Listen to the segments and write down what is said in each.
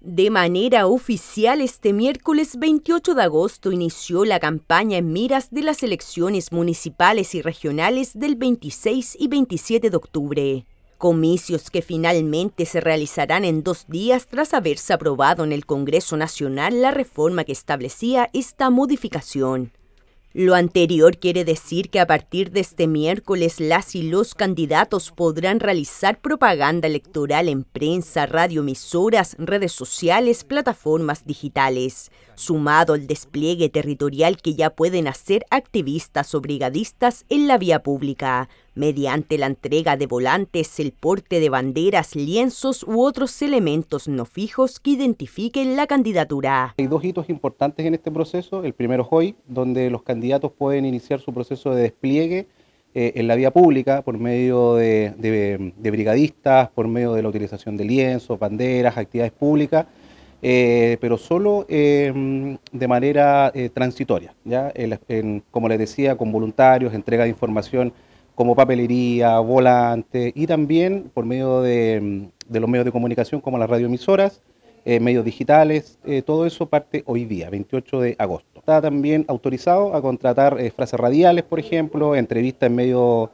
De manera oficial, este miércoles 28 de agosto inició la campaña en miras de las elecciones municipales y regionales del 26 y 27 de octubre. Comicios que finalmente se realizarán en dos días tras haberse aprobado en el Congreso Nacional la reforma que establecía esta modificación. Lo anterior quiere decir que a partir de este miércoles las y los candidatos podrán realizar propaganda electoral en prensa, radioemisoras, redes sociales, plataformas digitales, sumado al despliegue territorial que ya pueden hacer activistas o brigadistas en la vía pública mediante la entrega de volantes, el porte de banderas, lienzos u otros elementos no fijos que identifiquen la candidatura. Hay dos hitos importantes en este proceso. El primero es hoy, donde los candidatos pueden iniciar su proceso de despliegue eh, en la vía pública por medio de, brigadistas, por medio de la utilización de lienzos, banderas, actividades públicas. Eh, pero solo em, de manera eh, transitoria, ¿ya? como les decía, con voluntarios, entrega de información como papelería, volante y también por medio de, mm, los medios de comunicación como las radioemisoras, eh, medios digitales, eh, todo eso parte hoy día, 28 de agosto. Está también autorizado a contratar eh, frases radiales, por ejemplo, entrevistas en medios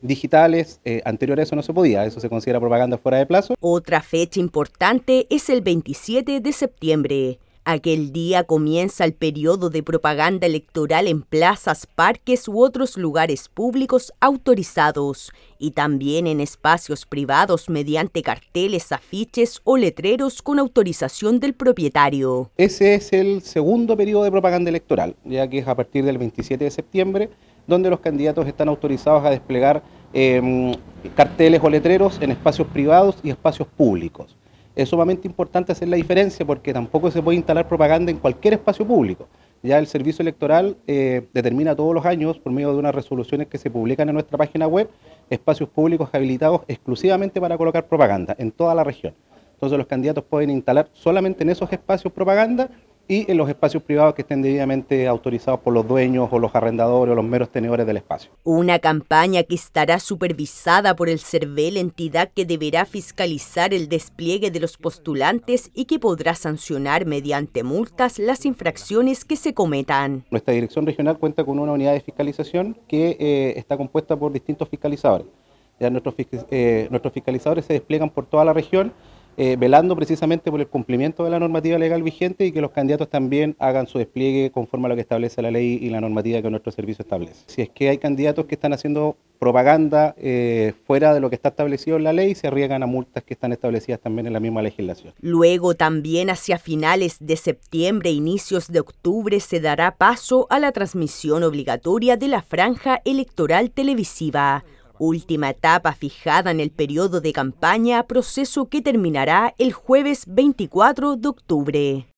digitales, anterior a eso no se podía, eso se considera propaganda fuera de plazo. Otra fecha importante es el 27 de septiembre, Aquel día comienza el periodo de propaganda electoral en plazas, parques u otros lugares públicos autorizados y también en espacios privados mediante carteles, afiches o letreros con autorización del propietario. Ese es el segundo periodo de propaganda electoral, ya que es a partir del 27 de septiembre, donde los candidatos están autorizados a desplegar em, carteles o letreros en espacios privados y espacios públicos es sumamente importante hacer la diferencia porque tampoco se puede instalar propaganda en cualquier espacio público. Ya el servicio electoral eh, determina todos los años, por medio de unas resoluciones que se publican en nuestra página web, espacios públicos habilitados exclusivamente para colocar propaganda en toda la región. Entonces los candidatos pueden instalar solamente en esos espacios propaganda y en los espacios privados que estén debidamente autorizados por los dueños o los arrendadores o los meros tenedores del espacio. Una campaña que estará supervisada por el CERVEL, entidad que deberá fiscalizar el despliegue de los postulantes y que podrá sancionar mediante multas las infracciones que se cometan. Nuestra dirección regional cuenta con una unidad de fiscalización que eh, está compuesta por distintos fiscalizadores. nuestros, eh, nuestros fiscalizadores se despliegan por toda la región eh, velando precisamente por el cumplimiento de la normativa legal vigente y que los candidatos también hagan su despliegue conforme a lo que establece la ley y la normativa que nuestro servicio establece. Si es que hay candidatos que están haciendo propaganda eh, fuera de lo que está establecido en la ley, se arriesgan a multas que están establecidas también en la misma legislación. Luego, también hacia finales de septiembre, e inicios de octubre, se dará paso a la transmisión obligatoria de la franja electoral televisiva última etapa fijada en el periodo de campaña, proceso que terminará el jueves 24 de octubre.